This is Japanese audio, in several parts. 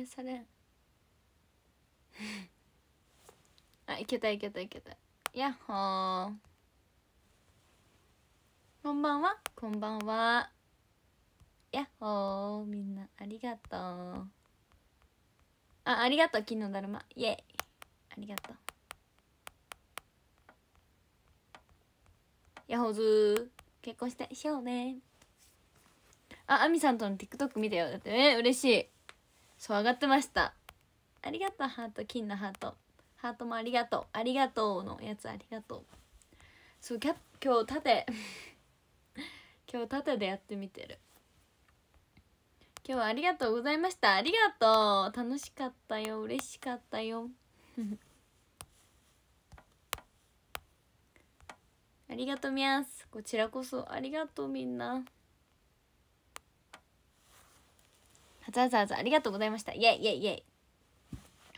映されん あいけたいけたいけたやっほーこんばんはこんばんはやっほーみんなありがとうあありがとう金のだるまイエイありがとうやっほずー結婚してしようねああみさんとの TikTok 見たよだってえ嬉しいそう上がってましたありがとうハート金のハートハートもありがとうありがとうのやつありがとうそうキャ今日縦 今日縦でやってみてる今日はありがとうございましたありがとう楽しかったよ嬉しかったよ ありがとうみやすこちらこそありがとうみんなざわざわざありがとうございましたイェイイェイイェイ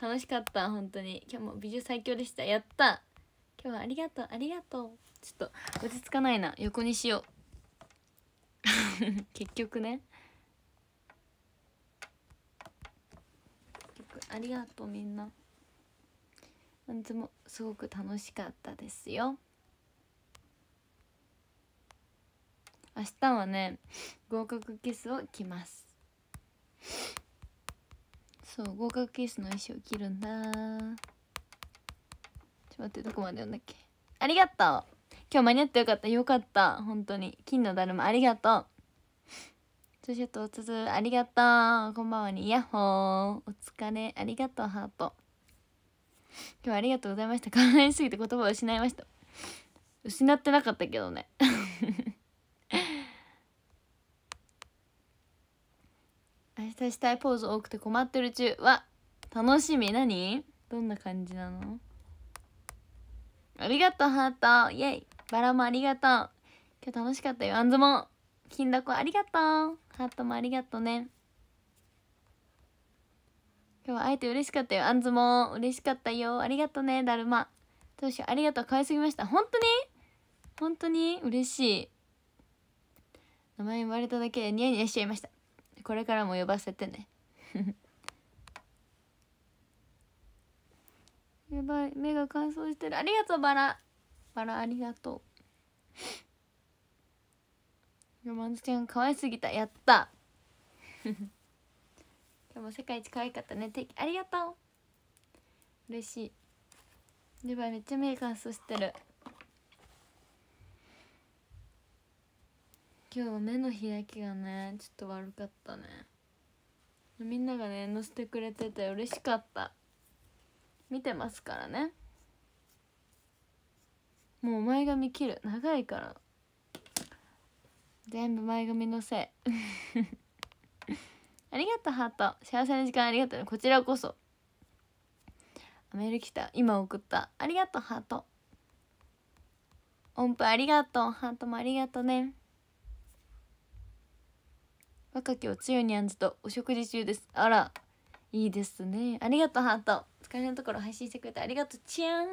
楽しかった本当に今日も美女最強でしたやった今日はありがとうありがとうちょっと落ち着かないな横にしよう 結局ね結局ありがとうみんな本日もすごく楽しかったですよ明日はね合格キスを着ますそう合格ケースの衣装着るんだちょっと待ってどこまで読んだっけありがとう今日間に合ってよかったよかった本当に金のだるまありがとうツシャトつツありがとうこんばんはにヤッホーお疲れありがとうハート今日はありがとうございました考えすぎて言葉を失いました失ってなかったけどね浸したいポーズ多くて困ってる中は楽しみ何どんな感じなのありがとうハートイェイバラもありがとう今日楽しかったよあんずも金だこありがとうハートもありがとうね今日は会えて嬉しかったよあんずも嬉しかったよありがとうねだるまどうしようありがとう可いすぎました本当に本当に嬉しい名前言われただけでニヤニヤしちゃいましたこれからも呼ばせてね やばい目が乾燥してるありがとうバラバラありがとうロマンスちゃん可愛すぎたやった 今日も世界一可愛かったねてありがとう嬉しいやばいめっちゃ目乾燥してる今日は目の開きがねちょっと悪かったねみんながね載せてくれてて嬉しかった見てますからねもう前髪切る長いから全部前髪のせい ありがとうハート幸せな時間ありがとうねこちらこそメール来た今送ったありがとうハート音符ありがとうハートもありがとうね若きをつよにゃんずとお食事中ですあらいいですねありがとうハート疲れのところ配信してくれてありがとうちゃん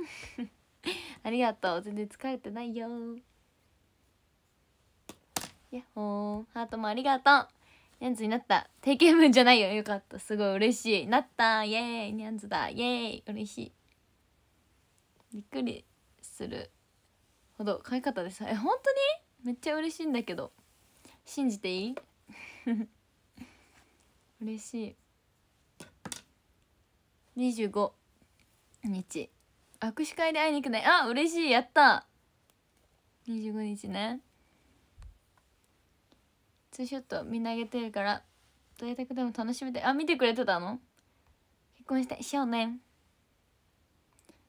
ありがとう全然疲れてないよやっほーハートもありがとうニャンズになった定型文じゃないよよかったすごい嬉しいなったイエーイニャンズだイエーイ嬉しいびっくりするほど可愛かったですえ本当にめっちゃ嬉しいんだけど信じていい 嬉しい25日握手会で会いに行くねあ嬉しいやった25日ねツーショットみんなあげてるから在宅でも楽しめてあ見てくれてたの結婚したいしようね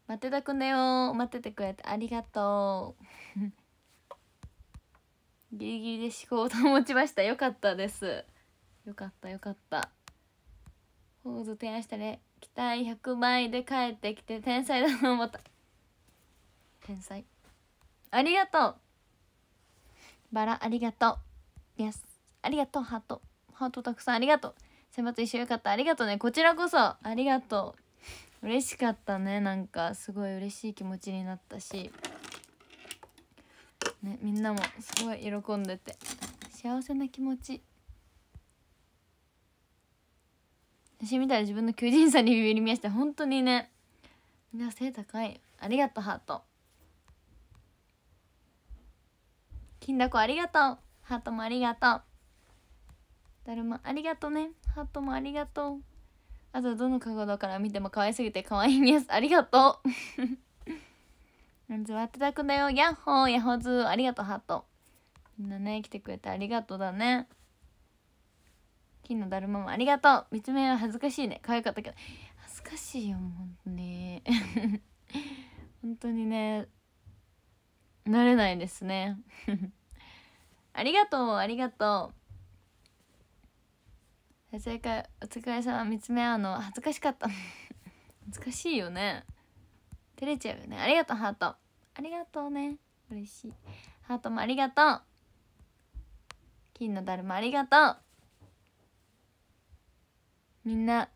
待ってたくんだよ待っててくれてありがとうギリギリで思考を保ちましたよかったですよかったよかったポーズ提案したね期待100倍で帰ってきて天才だと思った天才ありがとうバラありがとうスありがとうハートハートたくさんありがとう選抜一緒よかったありがとうねこちらこそありがとう嬉しかったねなんかすごい嬉しい気持ちになったしねみんなもすごい喜んでて幸せな気持ち私み見たら自分の求人さにビビり見えして本当にねみんな背高いありがとうハート金だこありがとうハートもありがとうだるまありがとうねハートもありがとうあとどの角度から見ても可愛すぎて可愛いですありがとうズはってたくだよ。ヤッホー、ヤホズー、ありがとう、ハート。みんなね、来てくれてありがとうだね。金のだるまもありがとう。見つめは恥ずかしいね。可愛かったけど。恥ずかしいよ、本当に。本当にね、慣れないですね。ありがとう、ありがとう。正解、お疲れ様、見つめ合うの恥ずかしかった。恥ずかしいよね。照れちゃうよね。ありがとう、ハート。ありがとうね嬉しいハートもありがとう金のだるまありがとうみんな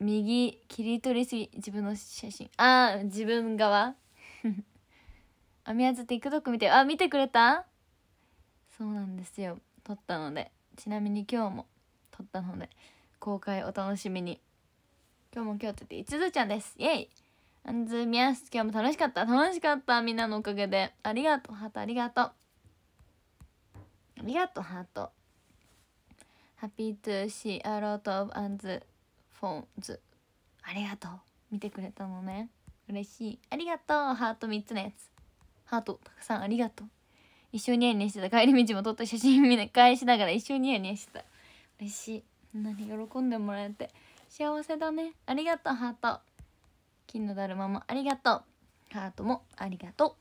右切り取りすぎ自分の写真ああ自分側あ みやず TikTok 見てあ見てくれたそうなんですよ撮ったのでちなみに今日も撮ったので公開お楽しみに今日も今日っていつずちゃんですイェイアンズミヤス今日も楽しかった楽しかったみんなのおかげでありがとうハートありがとうありがとうハートハ a p p y to s ー e a lot o アンズフォンズありがとう見てくれたのね嬉しいありがとうハート3つのやつハートたくさんありがとう一緒にニヤニヤしてた帰り道も撮った写真見返しながら一緒にニヤニヤしてた嬉しい何喜んでもらえて幸せだねありがとうハート金のだるまもありがとうハートもありがとう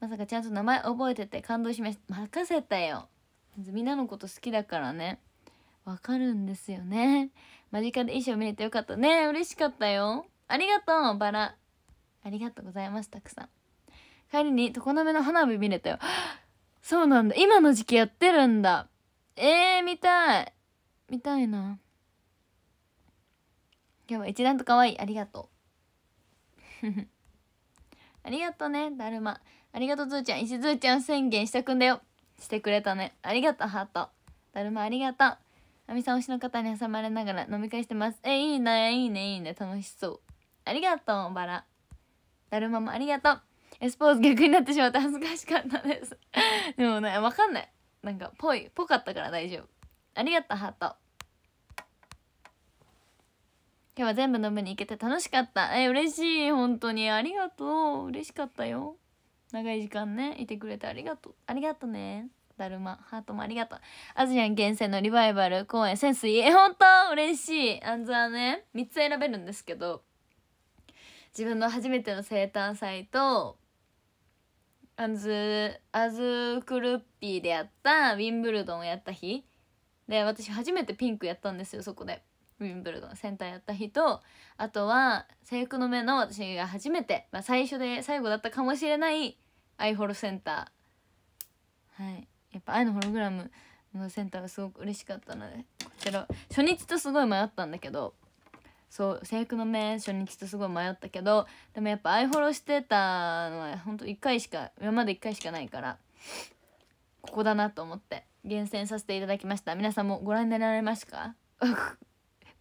まさかちゃんと名前覚えてて感動しました任せたよみんなのこと好きだからねわかるんですよね間近で衣装見れてよかったね嬉しかったよありがとうバラありがとうございますたくさん帰りに常滑の花火見れたよ そうなんだ今の時期やってるんだえー、見たい見たいな今日は一段と可愛いありがとう ありがとね、だるま。ありがと、う、ずーちゃん。石ずーちゃん宣言したくんだよ。してくれたね。ありがと、う、ハート。だるま、ありがとう。あみさん推しの方に挟まれながら飲み会してます。え、いいね、いいね、いいね。楽しそう。ありがとう、バラ。だるまもありがとう。エスポーズ逆になってしまって恥ずかしかったですでもね、わかんない。なんか、ぽい、ぽかったから大丈夫。ありがとう、ハート。今日は全部飲みに行けて楽しかったえ嬉しい本当にありがとう嬉しかったよ長い時間ねいてくれてありがとうありがとうねだるまハートもありがとうアジアン厳選のリバイバル公演潜水え本当嬉しいあんずはね3つ選べるんですけど自分の初めての生誕祭とアンズアズクルッピーでやったウィンブルドンをやった日で私初めてピンクやったんですよそこでウィンブルドンセンターやった日とあとは制服の目の私が初めて、まあ、最初で最後だったかもしれないアイホルセンターはいやっぱ愛のホログラムのセンターがすごく嬉しかったのでこちら初日とすごい迷ったんだけどそう制服の目初日とすごい迷ったけどでもやっぱアイホロしてたのはほんと1回しか今まで1回しかないからここだなと思って厳選させていただきました皆さんもご覧になられましたか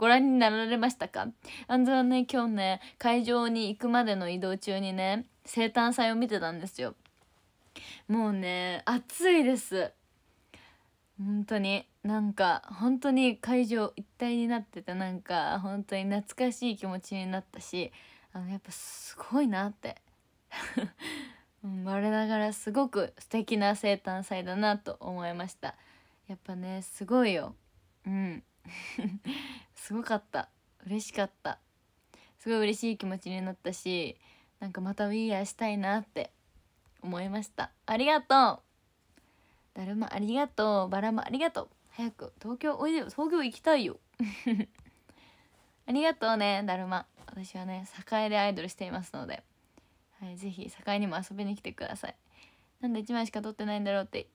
ご覧になられましたかあんずはね、今日ね、会場に行くまでの移動中にね、生誕祭を見てたんですよ。もうね、暑いです。本当になんか本当に会場一体になっててなんか本当に懐かしい気持ちになったしあのやっぱすごいなって 我ながらすごく素敵な生誕祭だなと思いましたやっぱねすごいようん すごかった嬉しかったすごい嬉しい気持ちになったしなんかまたウィーアーしたいなって思いましたありがとうだるまありがとうバラもありがとう早く東京おいでよ東京行きたいよ ありがとうねだるま私はね栄でアイドルしていますので、はい、栄にも遊びに来てくださいなんで1枚しか撮ってないんだろうって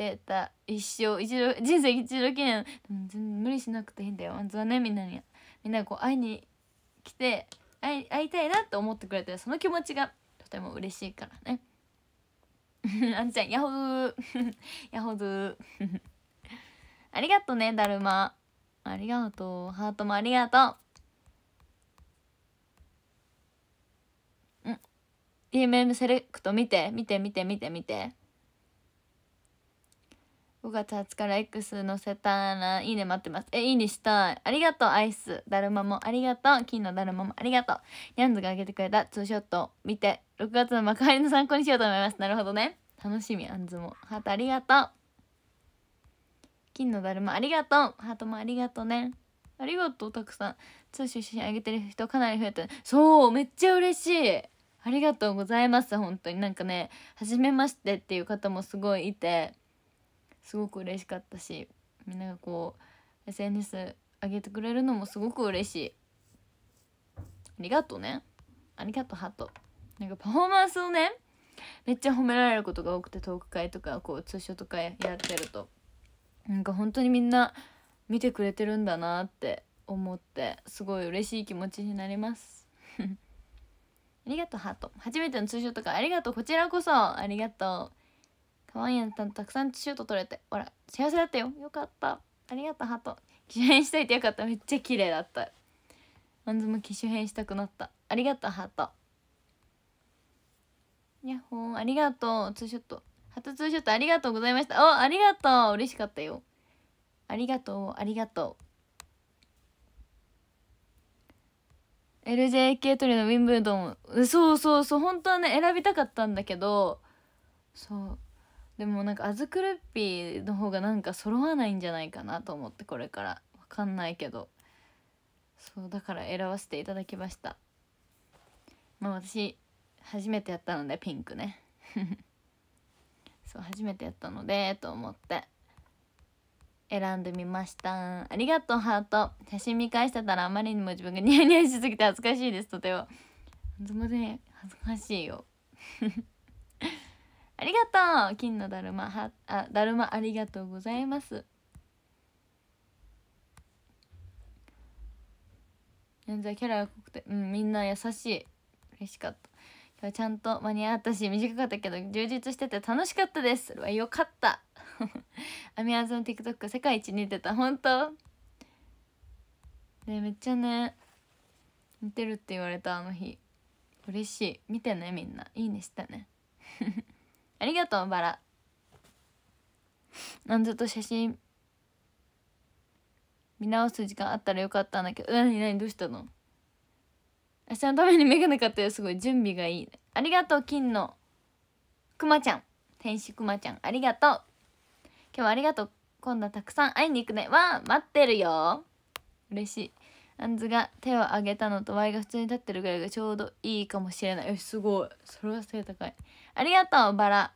ってた一生一度人生一度記念全然無理しなくていいんだよ本当はねみんなにみんなこう会いに来て会い会いたいなって思ってくれてその気持ちがとても嬉しいからね あんちゃんヤホー ヤホー ありがとうねだるまありがとうハートもありがとううん DMM セレクト見て見て見て見て見て5月20日から X 載せたらいいね待ってます。え、いいねしたい。ありがとう、アイス。だるまもありがとう。金のだるまもありがとう。ニャンズがあげてくれたツーショットを見て、6月の幕張の参考にしようと思います。なるほどね。楽しみ、アンズも。ハートありがとう。金のだるまありがとう。ハートもありがとうね。ありがとう、たくさん。ツーショ写真あげてる人かなり増えてそう、めっちゃ嬉しい。ありがとうございます、本当に。なんかね、初めましてっていう方もすごいいて、すごく嬉しかったしみんながこう SNS 上げてくれるのもすごく嬉しいありがとうねありがとうハトなんかパフォーマンスをねめっちゃ褒められることが多くてトーク会とかこう通所とかやってるとなんか本当にみんな見てくれてるんだなって思ってすごい嬉しい気持ちになります ありがとうハート初めての通所とかありがとうこちらこそありがとうかわいいなたたくさんシュート取れてほら幸せだったよよかったありがとうハート機種変しといてよかっためっちゃ綺麗だったマンズも機種変したくなったありがとうハートやっほーありがとうツーショットハートツーショットありがとうございましたおありがとう嬉しかったよありがとうありがとう LJK トリのウィンブルドンそうそうそう本当はね選びたかったんだけどそうでもなんかアズクルッピーの方がなんか揃わないんじゃないかなと思ってこれからわかんないけどそうだから選ばせていただきましたまあ私初めてやったのでピンクね そう初めてやったのでと思って選んでみましたありがとうハート写真見返してたらあまりにも自分がニヤニヤしすぎて恥ずかしいですとてもでもね恥ずかしいよ ありがとう金のだるまはあだるまありがとうございます現在キャラが濃くてうんみんな優しい嬉しかった今日ちゃんと間に合ったし短かったけど充実してて楽しかったですそれはよかった アミアーズの TikTok 世界一似てた本当ねめっちゃね似てるって言われたあの日嬉しい見てねみんないいねしたね ありがとうバラなんずっと写真見直す時間あったらよかったんだけどなになにどうしたの明日のためにガネ買ったよすごい準備がいいありがとう金のくまちゃん天使くまちゃんありがとう今日はありがとう今度はたくさん会いに行くねわあ待ってるよ嬉しいアンズが手を上げたのと Y が普通に立ってるぐらいがちょうどいいかもしれないすごいそれは背高いありがとうバラ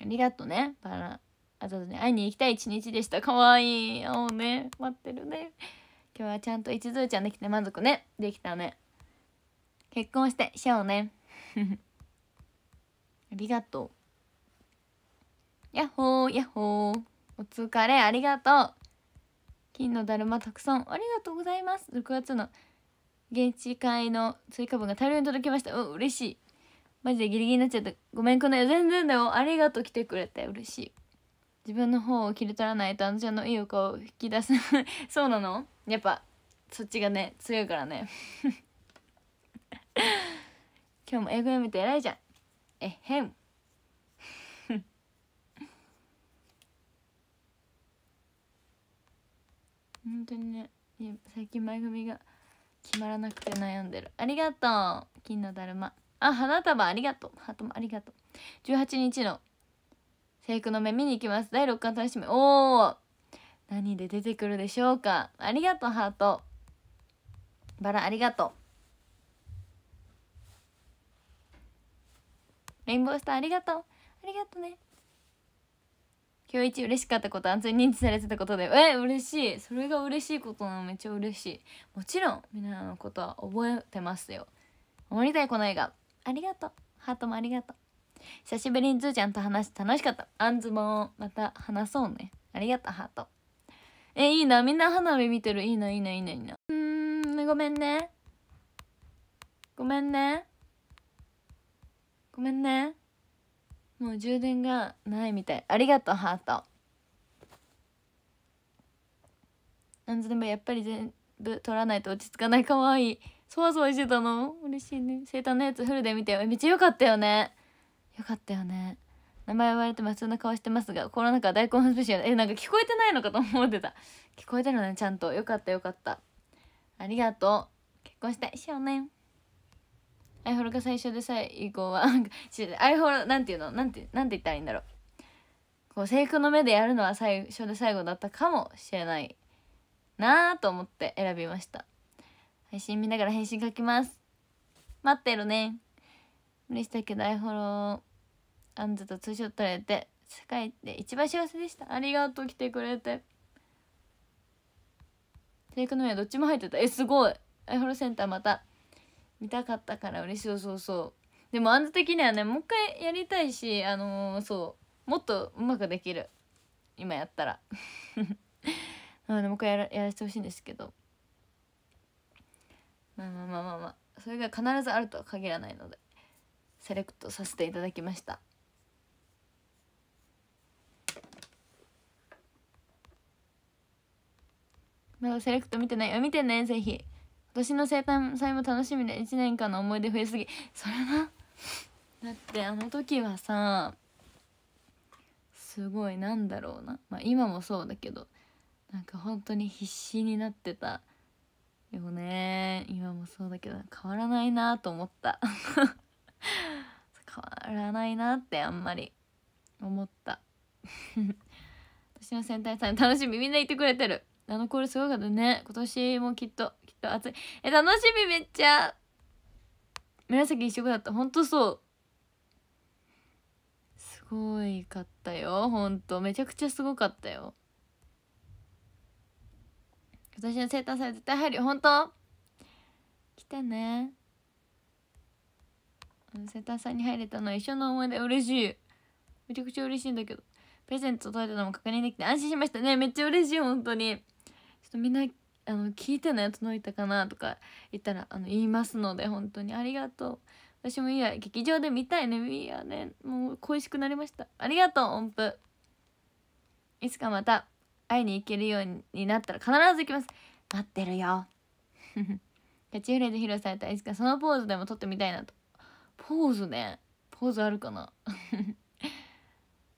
ありがとうねバラあとね会いに行きたい一日でしたかわいいうね待ってるね今日はちゃんと一途ちゃんできて満足ねできたね結婚してしようね ありがとうやっほーやっほーお疲れありがとう金のだるまたくさんありがとうございます6月の現地会の追加分が大量に届きましたうん嬉しいマジでギリギリになっちゃったごめんこの全然だよありがとう来てくれて嬉しい自分の方を切り取らないとあのちゃんのいいお顔を引き出す そうなのやっぱそっちがね強いからね 今日も英語読めて偉いじゃんえへん本当にね最近前髪が決まらなくて悩んでるありがとう金のだるまあ花束ありがとうハートもありがとう18日の生育の目見に行きます第6巻楽しみおお何で出てくるでしょうかありがとうハートバラありがとうレインボースターありがとうありがとうね今日一嬉しかったこと安全認知されてたことでえ嬉しいそれが嬉しいことなのめっちゃ嬉しいもちろんみんなのことは覚えてますよ守りたいこの映画ありがとうハートもありがとう久しぶりにズーちゃんと話して楽しかったあんずもまた話そうねありがとうハートえいいなみんな花火見てるいいないいないいないいなうんごめんねごめんねごめんねもう充電がないみたいありがとうハートなんでもやっぱり全部取らないと落ち着かないかわいいそわそわしてたの嬉しいね生誕のやつフルで見てよめっちゃよかったよねよかったよね名前言われても普通の顔してますがコロナは大根スペシャルえなんか聞こえてないのかと思ってた聞こえてるねちゃんとよかったよかったありがとう結婚したいしようねアイホロが最初で最後はアイホロなんていうのなんてなんて言ったらいいんだろうこう制服の目でやるのは最初で最後だったかもしれないなぁと思って選びました配信見ながら返信書きます待ってるね無理したけどアイホロアンズとツーショットれて世界で一番幸せでしたありがとう来てくれてテイクの目はどっちも入ってたえすごいアイホロセンターまた見たかったから嬉しいそうそうでもあんた的にはねもう一回やりたいしあのー、そうもっとうまくできる今やったらな のでもう一回やらやらせてほしいんですけどまあまあまあまあまあそれが必ずあるとは限らないのでセレクトさせていただきましたまだセレクト見てないよ見てねぜひ私の生誕祭も楽しみで1年間の思い出増えすぎそれなだってあの時はさすごいなんだろうなまあ今もそうだけどなんか本当に必死になってたよね今もそうだけど変わらないなと思った 変わらないなってあんまり思った 私の戦隊さん楽しみみんな言ってくれてるあのコールすごかったね今年もきっとと暑い。え、楽しみめっちゃ。紫一色だった。ほんとそう。すごいかったよ。ほんと。めちゃくちゃすごかったよ。私の生誕祭絶対入るよ。ほんと来てね。生誕祭に入れたの一緒の思い出嬉しい。めちゃくちゃ嬉しいんだけど。プレゼント届いたのも確認できて安心しましたね。めっちゃ嬉しい、本当に。ちょっとみんなあの聞いてね届いたかなとか言ったらあの言いますので本当にありがとう私もいいや劇場で見たいねいいやねもう恋しくなりましたありがとう音符いつかまた会いに行けるようになったら必ず行きます待ってるよ キャッチフレーズ披露されたいつかそのポーズでも撮ってみたいなとポーズねポーズあるかな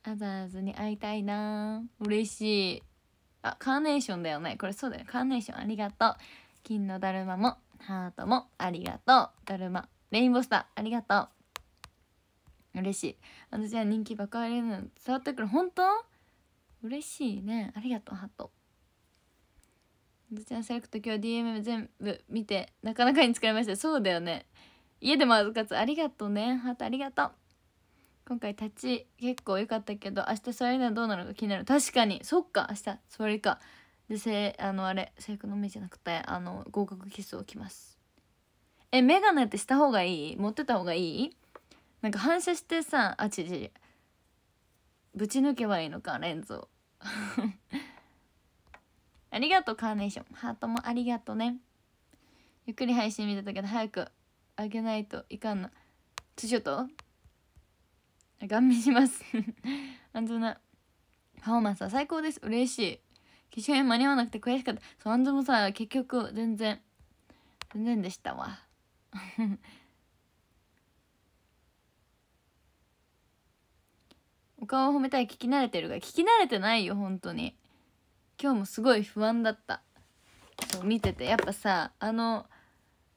アザ ーズに会いたいな嬉しいあカーネーションだよねこれそうだよねカーネーションありがとう金のだるまもハートもありがとうだるまレインボースターありがとう嬉しい私は人気爆上がりの伝わってくる本当嬉しいねありがとうハートゃんセレクト今日 DM 全部見てなかなかに疲れましたそうだよね家でも預かつありがとうねハートありがとう今回立ち結構良かったけど明日座りならどうなるか気になる確かにそっか明日座りかでせあのあれ制服の目じゃなくてあの合格キスを着ますえメガネってした方がいい持ってた方がいいなんか反射してさあちちぶち抜けばいいのかレンズを ありがとうカーネーションハートもありがとうねゆっくり配信見てたけど早くあげないといかんなツーショットガン見します安蔵なパフォーマンスは最高です嬉しいし勝に間に合わなくて悔しかったそう安もさ結局全然全然でしたわ お顔を褒めたい聞き慣れてるが聞き慣れてないよ本当に今日もすごい不安だったそう見ててやっぱさあの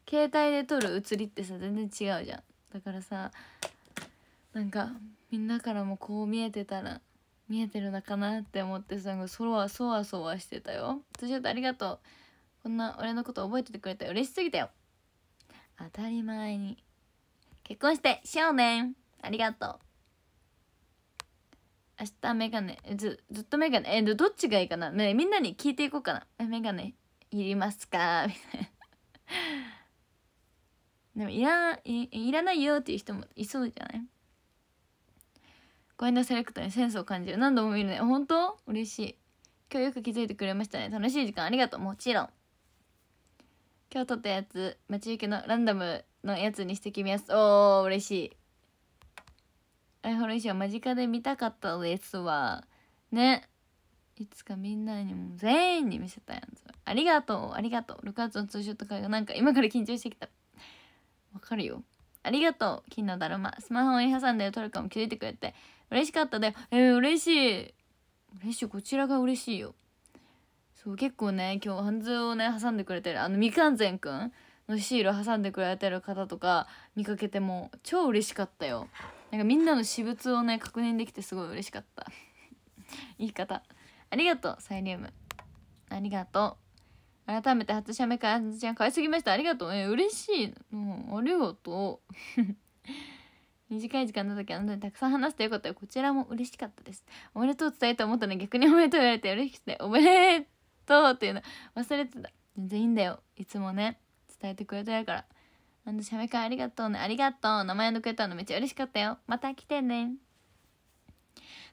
携帯で撮る写りってさ全然違うじゃんだからさなんかみんなからもこう見えてたら見えてるのかなって思ってすごそわそわそわしてたよ辻本ありがとうこんな俺のこと覚えててくれて嬉しすぎたよ当たり前に結婚してしようねありがとう明日メガネずずっとメガネえどっちがいいかな、ね、みんなに聞いていこうかなメガネいりますかみたいなでもいらいいらないよっていう人もいそうじゃない声のセレクトにセンスを感じる何度も見るね本当嬉しい今日よく気づいてくれましたね楽しい時間ありがとうもちろん今日撮ったやつ待ち受けのランダムのやつにしてきますおー嬉しいアイフォロー衣装間近で見たかったですわねいつかみんなにも全員に見せたやつありがとうありがとう6月のツーショット会がなんか今から緊張してきたわかるよありがとう金のだるまスマホに挟んで撮るかも気づいてくれて嬉しかったで、えー、嬉しい。嬉しい。こちらが嬉しいよ。そう、結構ね、今日、ハンズをね、挟んでくれてる、あの、みかんぜんくんのシール挟んでくれてる方とか見かけても、超嬉しかったよ。なんかみんなの私物をね、確認できてすごい嬉しかった。言い方。ありがとう、サイリウム。ありがとう。改めて初写メ会、ンズちゃん買いすぎました。ありがとう。えー、嬉しい。うん、ありがとう。短い時間の時あなたにたくさん話してよかったよこちらも嬉しかったですおめでとう伝えと思ったのに逆におめでとう言われて嬉しくておめでとうっていうの忘れてた全然いいんだよいつもね伝えてくれてるからあんたしゃべかありがとうねありがとう名前のくれたのめっちゃ嬉しかったよまた来てね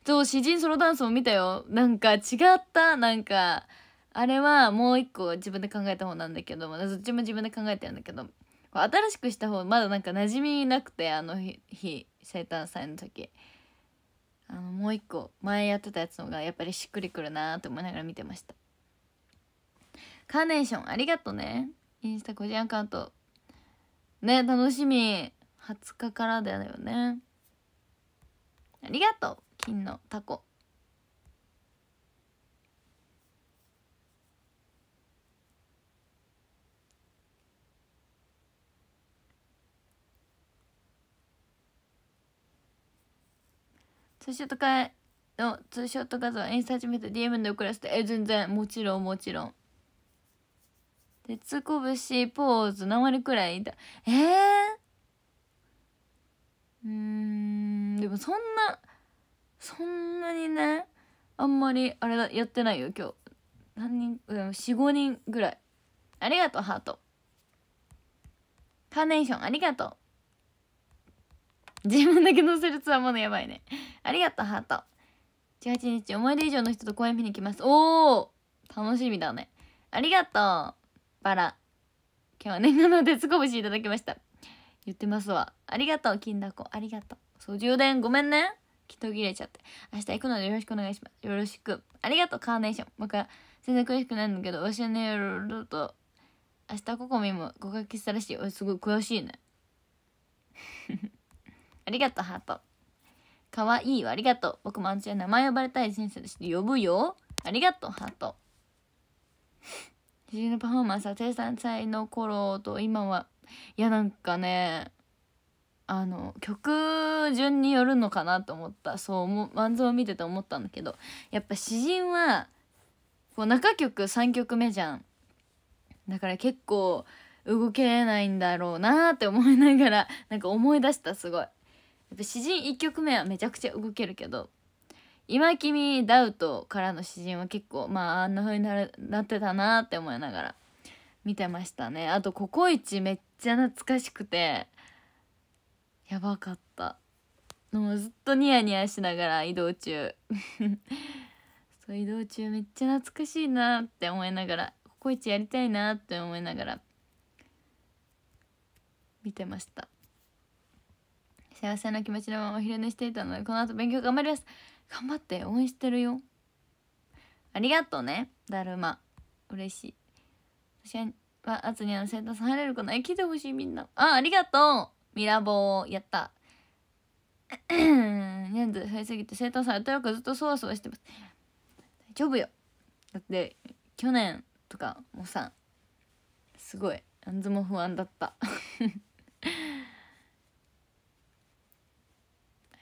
そう詩人ソロダンスも見たよなんか違ったなんかあれはもう一個自分で考えた方なんだけど、まあ、どっちも自分で考えてるんだけど新しくした方まだなんか馴染みなくてあの日生誕祭の時あのもう一個前やってたやつのがやっぱりしっくりくるなーと思いながら見てましたカーネーションありがとうねインスタ個人アカウントね楽しみ20日からだよねありがとう金のタコツーショットかのツーショット画像インスタ始めて DM で送らせてえ全然もちろんもちろんでぶしポーズ何割くらいいたえー、うんでもそんなそんなにねあんまりあれだやってないよ今日何人45人ぐらいありがとうハートカーネーションありがとう自分だけ乗せるつわものやばいね。ありがとう、ハート。18日、思い出以上の人と公演見に来ます。おー楽しみだね。ありがとう、バラ。今日は念願の鉄拳いただきました。言ってますわ。ありがとう、金だこ。ありがとう。そう、充電、ごめんね。きっと切れちゃって。明日行くのでよろしくお願いします。よろしく。ありがとう、カーネーション。僕は全然悔しくないんだけど、わしねると、明日ココミも合格したらしい。俺すごい悔しいね。ありがとう、ハート。かわいいわ、ありがとう。僕もあんちゃん名前呼ばれたい人生として呼ぶよ。ありがとう、ハート。自分のパフォーマンスは低3歳の頃と今は、いやなんかね、あの曲順によるのかなと思ったそう万蔵を見てて思ったんだけどやっぱ詩人はこう中曲3曲目じゃんだから結構動けないんだろうなって思いながらなんか思い出したすごいやっぱ詩人1曲目はめちゃくちゃ動けるけど今君ダウトからの詩人は結構まああんな風にななってたなって思いながら見てましたねあとココイチめっちゃ懐かしくてやばかったもうずっとニヤニヤしながら移動中 そう移動中めっちゃ懐かしいなって思いながらココイチやりたいなって思いながら見てました幸せな気持ちのままお昼寝していたのでこの後勉強頑張ります頑張って応援してるよありがとうねだるま嬉しい私はあつにの生徒さん入れる子ない来てほしいみんなあありがとうミラボーやった 人数増えすぎて生徒さんとよくずっとそわそわしてます大丈夫よだって去年とかもさすごい何んずも不安だった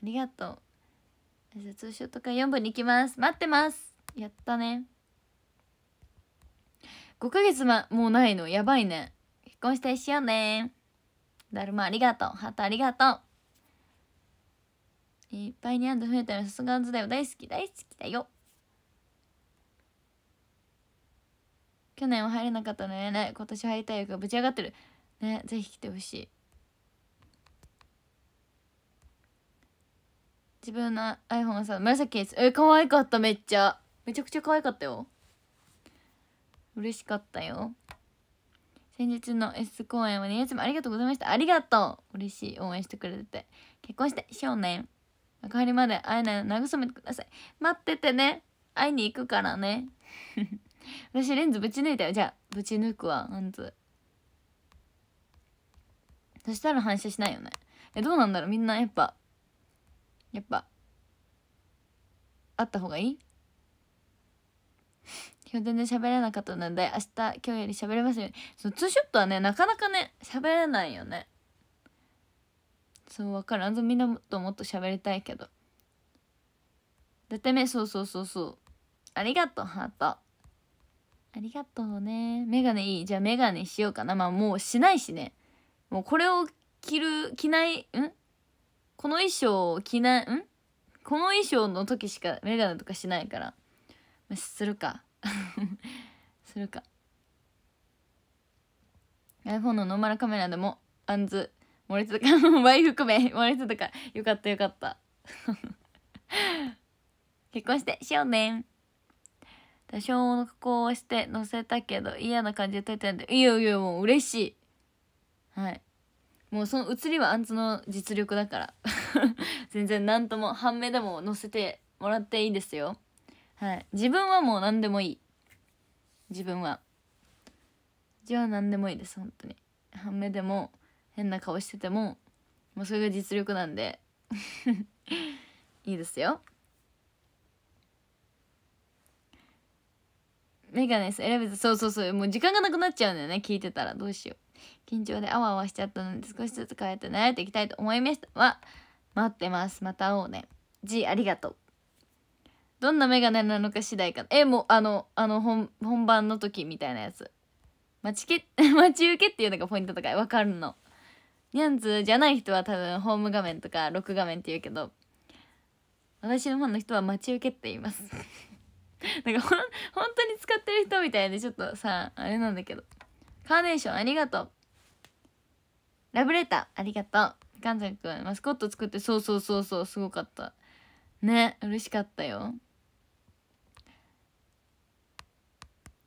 ありがとう通称とか4分に行きます待ってますやったね5ヶ月まもうないのやばいね結婚したいしようねだるまありがとうハートありがとういっぱいにあんで増えたよさすがの時代は大好き大好きだよ去年は入れなかったのよね今年入りたいよ。ぶち上がってるねぜひ来てほしい自分の iPhone さ紫ですえ可愛かっためっちゃめちゃくちゃ可愛かったよ嬉しかったよ先日の S 公演は2月もありがとうございましたありがとう嬉しい応援してくれてて結婚して少年帰りまで会えないの慰めてください待っててね会いに行くからね 私レンズぶち抜いたよじゃあぶち抜くわほんとそしたら反射しないよねえどうなんだろうみんなやっぱやっぱあった方がいい今日全然喋れなかったので明日今日より喋れますよそうツーショットはねなかなかね喋れないよねそう分からんぞみんなともっと喋りたいけどだってねそうそうそうそうありがとうハートありがとうねメガネいいじゃあメガネしようかなまあもうしないしねもうこれを着る着ないんこの衣装を着ないんこの衣装の時しかメガネとかしないからするか するか iPhone のノーマルカメラでもアンズ森津とか Y 含め森つとかよかったよかった 結婚してしようね多少の加工をして載せたけど嫌な感じで撮ってないんでいやいやもう嬉しいはいもうその写りはあんつの実力だから 全然何とも半目でも載せてもらっていいですよはい自分はもう何でもいい自分はじゃあ何でもいいです本当に半目でも変な顔しててももうそれが実力なんで いいですよメガネ選べずそうそうそうもう時間がなくなっちゃうんだよね聞いてたらどうしよう緊張であわあわしちゃったので少しずつ変えて慣れていきたいと思いましたは待ってますまた会おうね G ありがとうどんなメガネなのか次第かえもうあのあの本本番の時みたいなやつ待ちけ 待ち受けっていうのがポイントとか分かるのニャンズじゃない人は多分ホーム画面とか録画面って言うけど私のファンの人は待ち受けって言います なんかほん本当に使ってる人みたいでちょっとさあれなんだけどカーネーションありがとう。ラブレターありがとう。かんちくん、マスコット作って、そうそうそうそう、すごかった。ね、嬉しかったよ。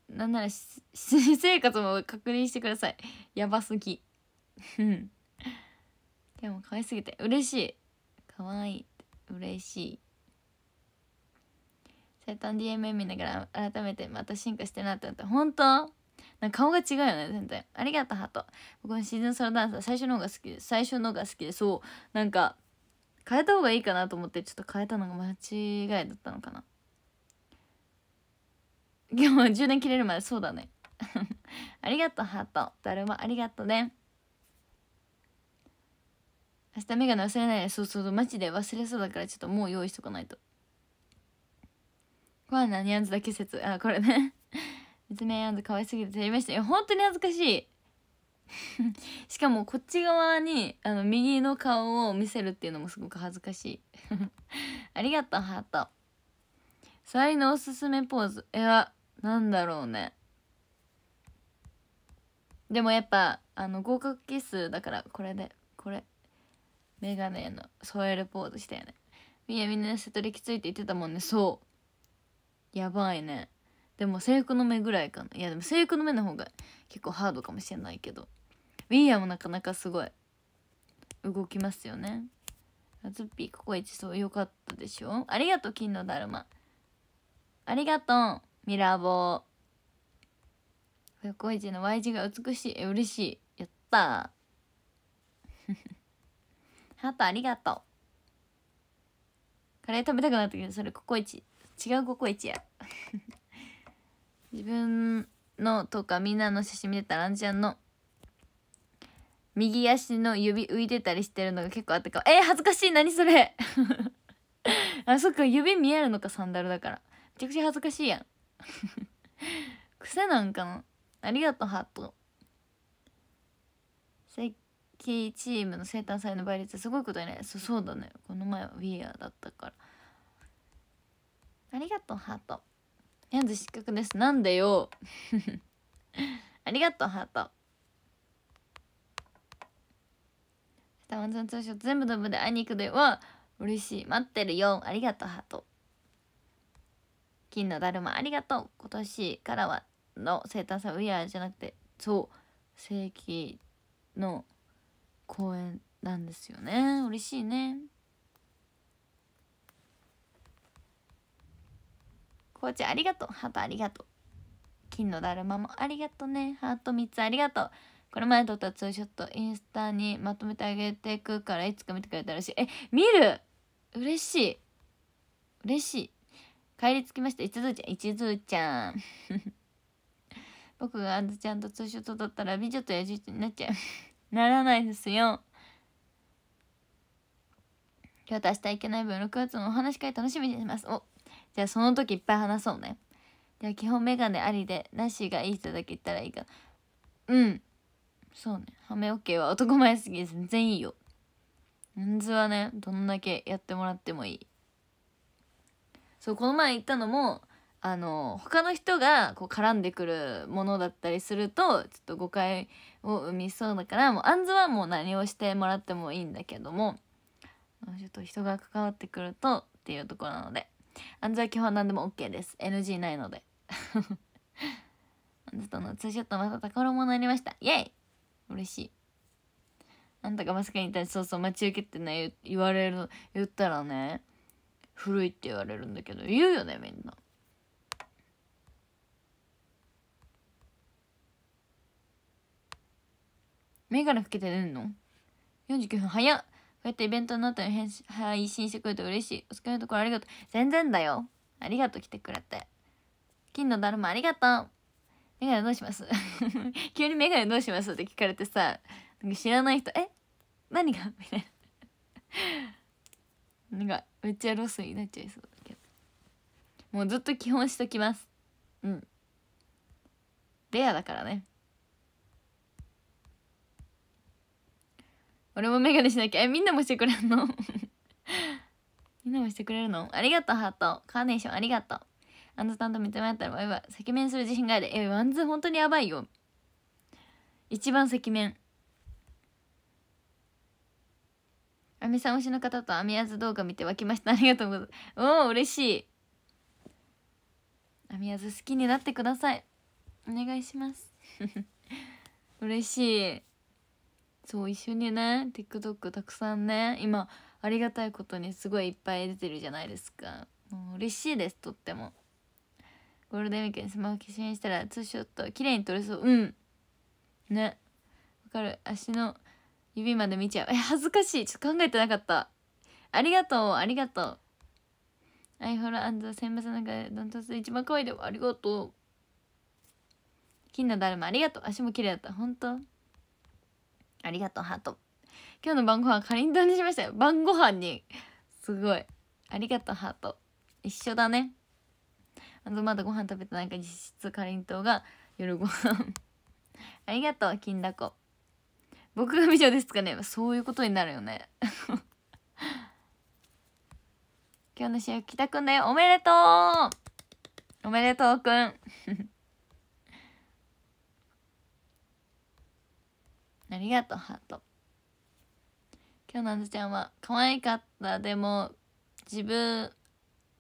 なんなら 私生活も確認してください。やばすぎ。でも可愛すぎて嬉しい。可愛い嬉しい。生誕 DMM 見ながら改めてまた進化してなって思って、本当なんか顔が違うよね、全然。ありがとう、ハート。僕のシーズンソロダンスは最初の方が好きで最初の方が好きで、そう。なんか、変えた方がいいかなと思って、ちょっと変えたのが間違いだったのかな。今日も充電切れるまでそうだね。ありがとう、ハート。誰もありがとうね。明日メガネ忘れないで、そうそうそう、マジで忘れそうだから、ちょっともう用意しとかないと。コアなニャンズだけ説、あ、これね説明可愛すぎて照れましたよ本当に恥ずかしい しかもこっち側にあの右の顔を見せるっていうのもすごく恥ずかしい ありがとうハート座りのおすすめポーズいやなんだろうねでもやっぱあの合格キスだからこれでこれメガネの添えるポーズしたよねみんなみんなセトリきついって言ってたもんねそうやばいねでも制服の目ぐらいかないやでも制服の目の方が結構ハードかもしれないけどウィーアもなかなかすごい動きますよねアズピーココイチそうよかったでしょありがとう金のだるまありがとうミラーボーココイチの Y 字が美しいえ嬉しいやった ハートありがとうカレー食べたくなったけどそれココイチ違うココイチや 自分のとかみんなの写真見てたらあんちゃんの右足の指浮いてたりしてるのが結構あったかえー、恥ずかしい何それ あそっか指見えるのかサンダルだからめちゃくちゃ恥ずかしいやん 癖なんかなありがとうハート最近チームの生誕祭の倍率すごいことやねそそうだねこの前はウィアーだったからありがとうハートヤンズ失格です。なんでよ。ありがとう、ハート。タワンズの通称全部ドブで会いに行くで。は嬉しい。待ってるよ。ありがとう、ハート。金のだるま、ありがとう。今年からは、の生誕祭、ウィアーじゃなくて、そう、正規の公演なんですよね。嬉しいね。ーチありがとうハートありがとう金のだるまもありがとうねハート3つありがとうこの前撮ったツーショットインスタにまとめてあげてくからいつか見てくれたらしいえ見る嬉しい嬉しい帰り着きました一途ちゃん一途ちゃん 僕があんずちゃんとツーショット撮ったら美女と野獣になっちゃう ならないですよ今日と明日行けない分6月のお話会楽しみにしますおじゃあその時いっぱい話そうねじゃ基本メガネありでなしがいい人だけ言ったらいいかうんそうねハメオッケーは男前すぎ全然いいよメンズはねどんだけやってもらってもいいそうこの前言ったのもあの他の人がこう絡んでくるものだったりするとちょっと誤解を生みそうだからもうあんずはもう何をしてもらってもいいんだけどもちょっと人が関わってくるとっていうところなので安座基本何でも OK です NG ないので あなたのツーショットまた宝物になりましたイェイ嬉しいあんたがマスカに対たそうそう待ち受けってね言われる言ったらね古いって言われるんだけど言うよねみんな眼鏡かけてるんの ?49 分早っこうやってイベントの後に配信してくれて嬉しいお疲れのところありがとう全然だよありがとう来てくれて金のだるまありがとうメガネどうします 急にメガネどうしますって聞かれてさ知らない人え何がみたいな なんかめっちゃロスになっちゃいそうだけどもうずっと基本しときますうんレアだからね俺もメガネしなきゃえみんなもしてくれるのみんなもしてくれるのありがとうハートカーネーションありがとうあのタント見てもらったらやばい赤面する自信があるえワンズ本当にやばいよ一番赤面あみさん推しの方とあみやず動画見て湧きましたありがとうございますおお嬉しいあみやず好きになってくださいお願いします 嬉しいそう一緒にね TikTok たくさんね今ありがたいことにすごいいっぱい出てるじゃないですかもう嬉しいですとってもゴールデンウィークにスマホ消しにしたらツーショット綺麗に撮れそううんねわかる足の指まで見ちゃうえ恥ずかしいちょっと考えてなかったありがとうありがとうアイフォロー選抜なんかダントツ一番可愛いでありがとう金のだるまありがとう足も綺麗だった本当ありがとう、ハート。今日の晩ご飯かりんとうにしましたよ。晩ご飯に。すごい。ありがとう、ハート。一緒だね。あの、まだご飯食べてないから実質かりんとうが夜ご飯ありがとう、金だこ。僕が美女ですかねそういうことになるよね。今日の主役、北くんだよ。おめでとうおめでとうくん。ありがとうハート今日のあずちゃんは可愛かったでも自分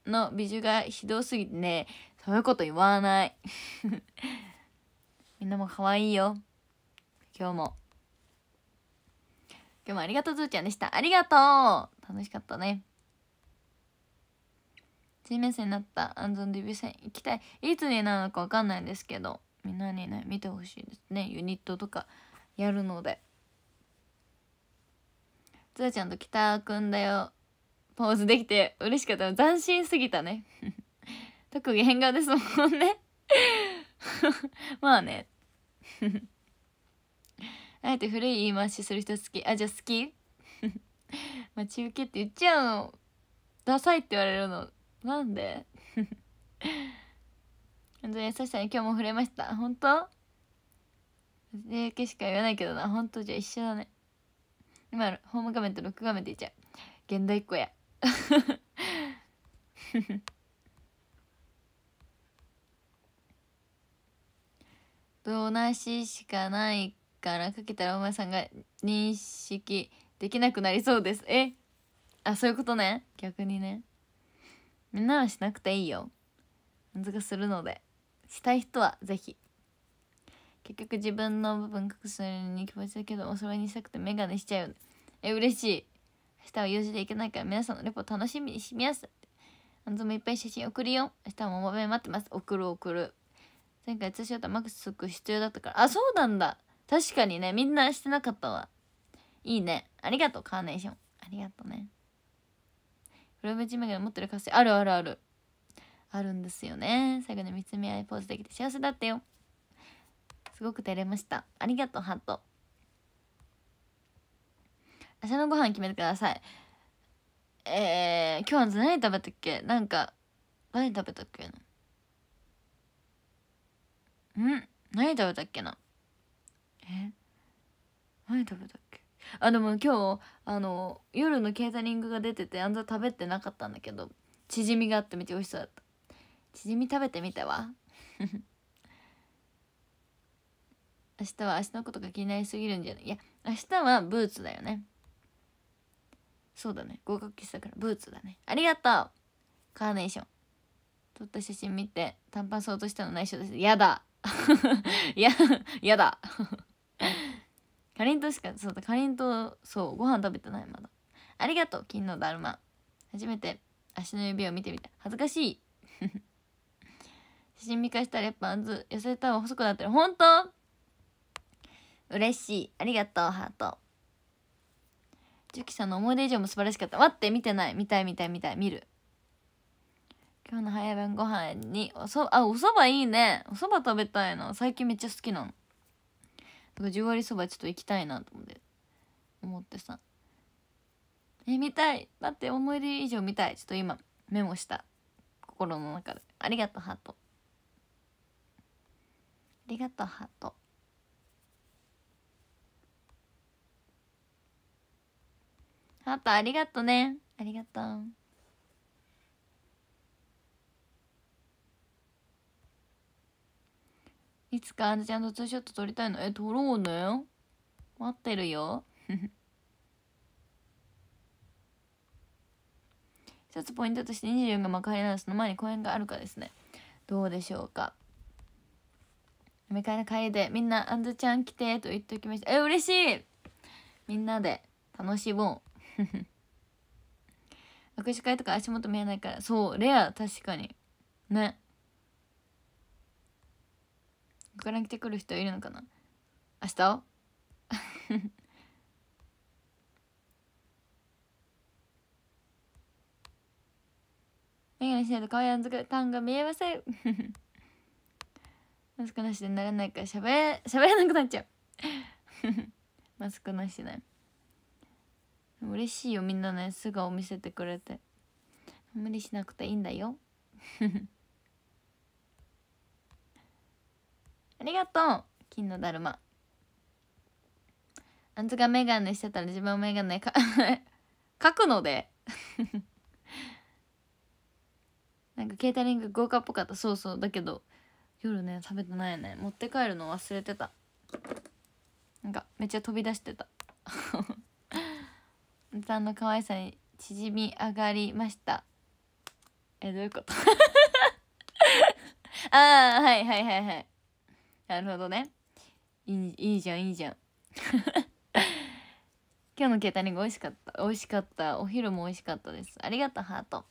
の美女がひどすぎてねそういうこと言わない みんなも可愛いよ今日も今日もありがとうずーちゃんでしたありがとう楽しかったね新目線になったアンデビュー戦行きたいいつになるのか分かんないんですけどみんなにね見てほしいですねユニットとかやるのでつーちゃんと北くんだよポーズできて嬉しかった斬新すぎたね 特技変顔ですもんね まあね あえて古い言い回しする人好きあじゃあ好き待ち受けって言っちゃうのダサいって言われるのなんで本当に優しさに今日も触れました本当でけしか言わないけどな本当じゃ一緒だね今ホーム画面とロック画面でっちゃう現代っ子や どなししかないからかけたらお前さんが認識できなくなりそうですえあそういうことね逆にねみんなはしなくていいよ難しするのでしたい人は是非結局自分の部分隠すのに気持ちだけどお揃いにしたくてメガネしちゃうえ嬉しい明日は用事で行けないから皆さんのレポ楽しみにしみやすあんぞもいっぱい写真送るよ明日ももめ待ってます送る送る前回通称とマックスく必要だったからあそうなんだ確かにねみんなしてなかったわいいねありがとうカーネーションありがとうね黒チメガネ持ってるカスあるあるあるあるんですよね最後に三つ目合いポーズできて幸せだったよすごく照れましたありがとうハート明日のご飯決めてくださいえー、今日は何食べたっけなんか何食べたっけなん何食べたっけなえ何食べたっけあでも今日あの夜のケータリングが出ててあんた食べてなかったんだけどチヂミがあってめっちゃ美味しそうだったチヂミ食べてみたわ 明日は足のことが気になりすぎるんじゃないいや明日はブーツだよねそうだね合格したからブーツだねありがとうカーネーション撮った写真見て短パンそうとしたの内緒ですやだ ややだ かりんとしかそうだかりんとそうご飯食べてないまだありがとう金のだるま初めて足の指を見てみた恥ずかしい 写真見返したらやっぱあんず痩せたわ細くなってる本当嬉しいありがとうハートジュキさんの思い出以上も素晴らしかった待って見てない見たい見たい見たい見る今日の早晩ご飯におそあおそばいいねおそば食べたいな最近めっちゃ好きなのだから10割そばちょっと行きたいなと思って思ってさえ見たい待って思い出以上見たいちょっと今メモした心の中でありがとうハートありがとうハートハートありがとうね。ありがとう。いつかあんちゃんとツーショット撮りたいの。え、撮ろうね。待ってるよ。一つポイントとして24が幕張ならその前に公演があるかですね。どうでしょうか。飲み会の帰りでみんなあんずちゃん来てと言っておきました。え、嬉しいみんなで楽しもう。握手会とか足元見えないからそうレア確かにねここから来てくる人いるのかな明日眼鏡 しないと顔やんずくタンが見えません マスクなしでならないからしゃべしゃべれなくなっちゃうマスクなしで、ね。嬉しいよみんなね素顔見せてくれて無理しなくていいんだよ ありがとう金のだるまあんずがメガネしてたら自分もメガネか 書くので なんかケータリング豪華っぽかったそうそうだけど夜ね食べてないね持って帰るの忘れてたなんかめっちゃ飛び出してたさんの可愛さに縮み上がりましたえどういうこと ああはいはいはいはいなるほどねいいいいじゃんいいじゃん 今日のケータリング美味しかった美味しかったお昼も美味しかったですありがとうハート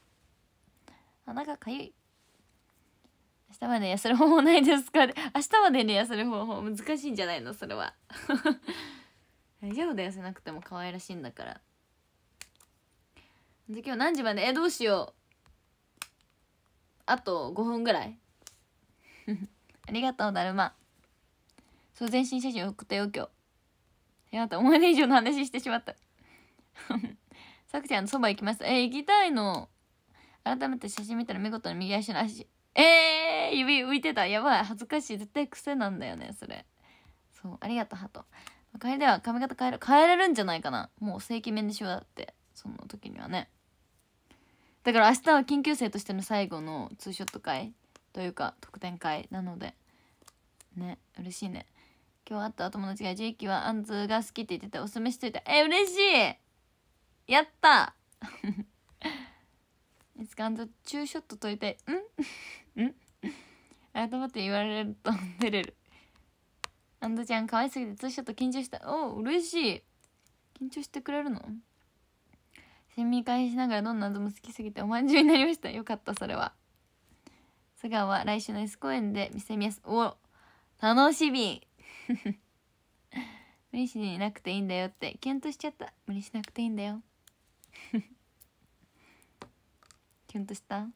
鼻がかゆい明日まで痩せる方法ないですか、ね、明日までに痩せる方法難しいんじゃないのそれは大丈夫だ痩せなくても可愛らしいんだからじゃ今日何時までえどうしようあと5分ぐらい ありがとうだるまそう全身写真送ったよ今日やだ思い出以上の話してしまった さくちゃんのそば行きましたえ行きたいの改めて写真見たら見事に右足の足えー、指浮いてたやばい恥ずかしい絶対癖なんだよねそれそうありがとうハト帰りでは髪型変える変えれるんじゃないかなもう正規面でしようだってその時にはねだから明日は緊急生としての最後のツーショット会というか特典会なのでね嬉しいね今日会ったお友達がジェイキはあんずが好きって言ってておすすめしといてえ嬉しいやった いつかあんチツーショット撮りたいんん改って言われると出れるあんずちゃん可愛すぎてツーショット緊張したおう嬉しい緊張してくれるの新見会しながらどんな謎も好きすぎておまんじゅうになりましたよかったそれは素顔は来週の S 公演で見せみやすお楽しみ無理しなくていいんだよってキュンとしちゃった無理しなくていいんだよキュンとしたわ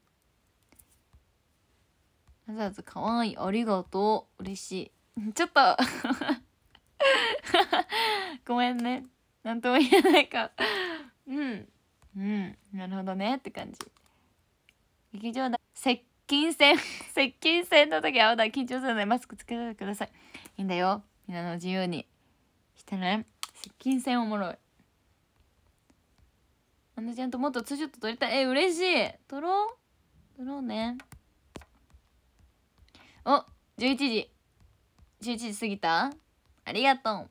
ざわざかわいいありがとう嬉しい ちょっと ごめんね何とも言えないかうんうんなるほどねって感じ劇場だ接近戦 接近戦の時はまだ緊張するのでマスクつけてくださいいいんだよみんなの自由にしてね接近戦おもろいあのちゃんともっとツーショット撮りたいえ嬉しい撮ろう撮ろうねお11時11時過ぎたありがとう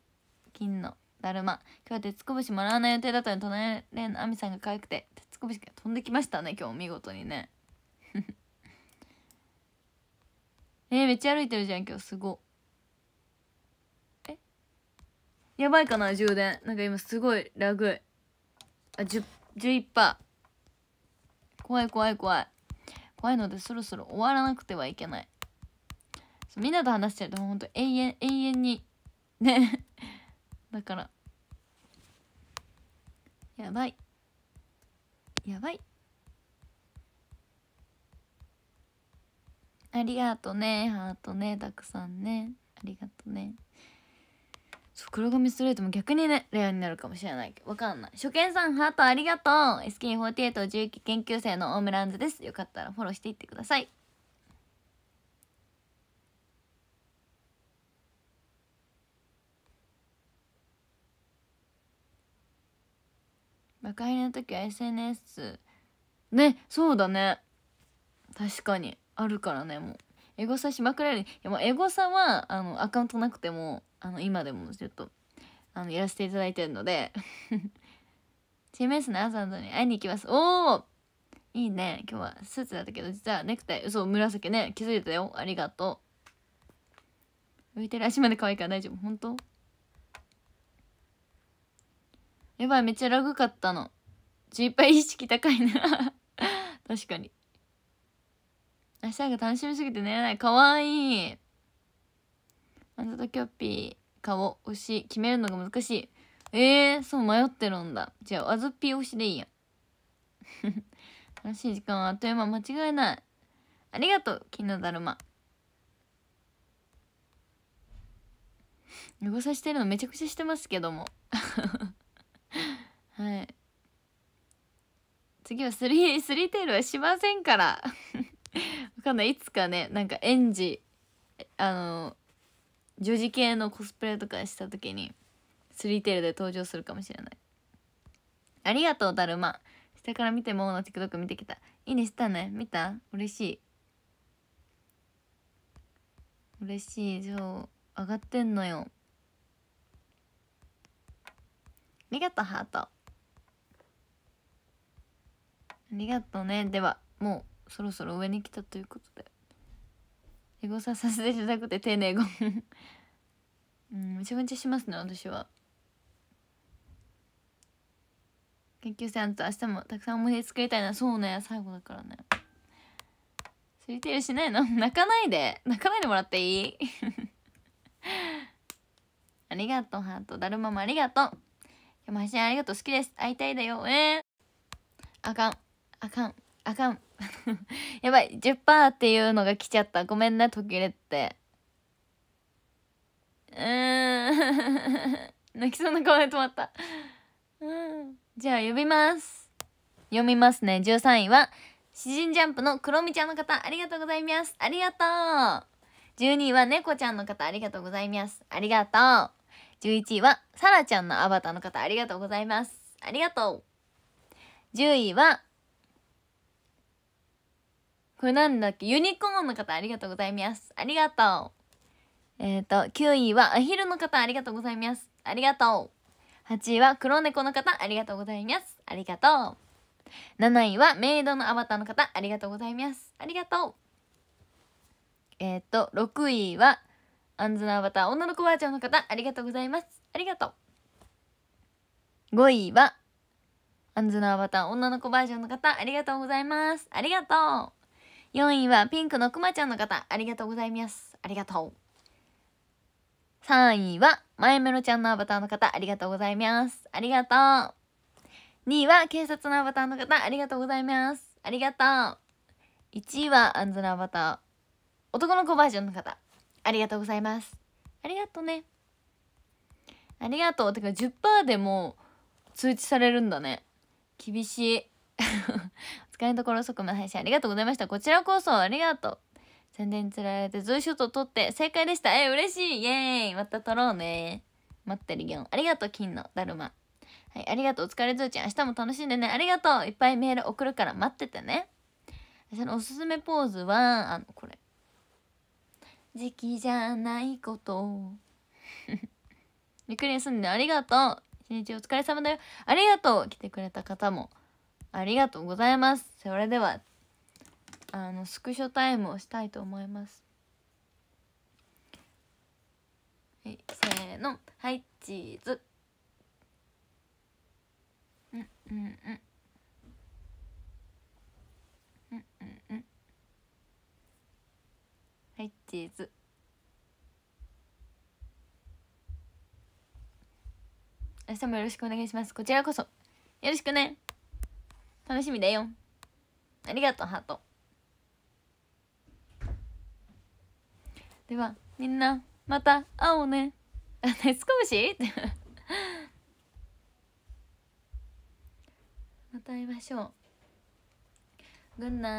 金のだるま今日は鉄こぶしもらわない予定だったのに隣れんあみさんが可愛くて鉄こぶしが飛んできましたね今日見事にね えー、めっちゃ歩いてるじゃん今日すごえやばいかな充電なんか今すごいラグいあ十11%怖い怖い怖い怖いのでそろそろ終わらなくてはいけないみんなと話してるとほんと永遠永遠にね だからやばいやばいありがとねハートねたくさんねありがとねそう黒髪ストレートも逆にねレアになるかもしれないけどわかんない初見さんハートありがとう SK48 重機研究生のオムランズですよかったらフォローしていってくださいバカ入りの時は SNS ねそうだね確かにあるからねもうエゴサしまくられるいやもうエゴサはあのアカウントなくてもあの今でもちょっとあのやらせていただいてるので CMS の朝のに会いに行きますおおいいね今日はスーツだったけど実はネクタイ嘘紫ね気づいたよありがとう浮いてる足まで可愛いから大丈夫本当やばいめっちゃラグかったのいっぱい意識高いな 確かに明日が楽しみすぎて寝れないかわいいあなたとキョッピー顔推し決めるのが難しいえー、そう迷ってるんだじゃあわずっぴー推しでいいや 楽しい時間はあっという間間違いないありがとう金のだるま 汚さしてるのめちゃくちゃしてますけども はい次はススリー、リーテールはしませんから わかんないいつかねなんか園児あの女児系のコスプレとかした時にスリーテールで登場するかもしれないありがとうだるま下から見てもの TikTok 見てきたいいねしたね見た嬉しい嬉しいじゃあ、上がってんのよりがとうハートありがとうねではもうそろそろ上に来たということでエゴサさせていただくて丁寧ごうんめちゃめちゃしますね私は研究生あんた明日もたくさん思い出作りたいなそうね最後だからねスリテールしないの 泣かないで泣かないでもらっていい ありがとうハートだるまもありがとう今日も配信ありがとう好きです会いたいだよえー、あかんあかんあかん やばい10%っていうのが来ちゃったごめんね途切れてうん 泣きそうな顔で止まったうんじゃあ呼びます読みますね13位は詩人ジャンプのクロミちゃんの方ありがとうございますありがとう12位は猫ちゃんの方ありがとうございますありがとう11位は、さらちゃんのアバターの方、ありがとうございます。ありがとう。10位は、これなんだっけユニコーンの方、ありがとうございます。ありがとう。えっ、ー、と、9位は、アヒルの方、ありがとうございます。ありがとう。8位は、黒猫の方、ありがとうございます。ありがとう。7位は、メイドのアバターの方、ありがとうございます。ありがとう。えっ、ー、と、6位は、アンズナアバター女の子バージョンの方ありがとうございますありがとう5位はアンズナアバター女の子バージョンの方ありがとうございますありがとう4位はピンクのくまちゃんの方ありがとうございますありがとう3位はマイメロちゃんのアバターの方ありがとうございますありがとう2位は警察のアバターの方ありがとうございますありがとう1位はアンズナアバター男の子バージョンの方ありがとうございます。ありがとうね。ありがとう。てか10%でも通知されるんだね。厳しい。お疲れのところ遅く配信ありがとうございました。こちらこそありがとう。宣伝につられて、ズーショット撮って正解でした。え、嬉しいイェーイまた撮ろうね。待ってるよ。ありがとう、金のだるま。はい、ありがとう。お疲れずーちゃん。明日も楽しんでね。ありがとう。いっぱいメール送るから待っててね。そのおすすめポーズは、あの、これ。時期じゃないことゆ っくり休んでありがとう一日お疲れ様だよありがとう来てくれた方もありがとうございますそれではあのスクショタイムをしたいと思いますはいせーのはいチーズうんうんうんうんうんうんはいチーズ明日もよろしくお願いしますこちらこそよろしくね楽しみだよありがとうハートではみんなまた会おうねあ熱こしって また会いましょうグンナ